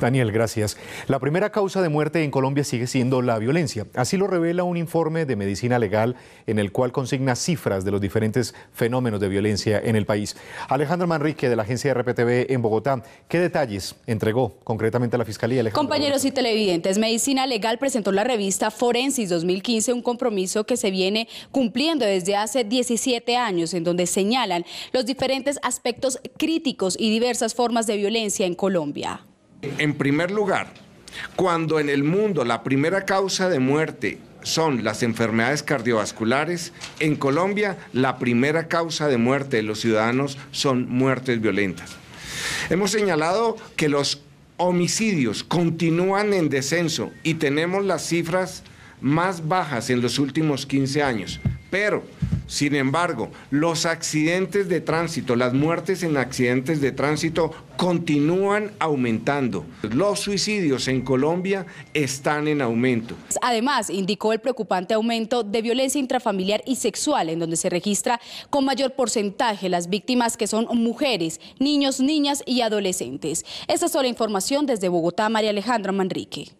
Daniel, gracias. La primera causa de muerte en Colombia sigue siendo la violencia. Así lo revela un informe de medicina legal en el cual consigna cifras de los diferentes fenómenos de violencia en el país. Alejandro Manrique de la agencia RPTV en Bogotá, ¿qué detalles entregó concretamente a la Fiscalía? Compañeros y televidentes, Medicina Legal presentó la revista Forensis 2015, un compromiso que se viene cumpliendo desde hace 17 años, en donde señalan los diferentes aspectos críticos y diversas formas de violencia en Colombia. En primer lugar, cuando en el mundo la primera causa de muerte son las enfermedades cardiovasculares, en Colombia la primera causa de muerte de los ciudadanos son muertes violentas. Hemos señalado que los homicidios continúan en descenso y tenemos las cifras más bajas en los últimos 15 años, pero sin embargo, los accidentes de tránsito, las muertes en accidentes de tránsito continúan aumentando. Los suicidios en Colombia están en aumento. Además, indicó el preocupante aumento de violencia intrafamiliar y sexual, en donde se registra con mayor porcentaje las víctimas que son mujeres, niños, niñas y adolescentes. Esta es toda la información desde Bogotá, María Alejandra Manrique.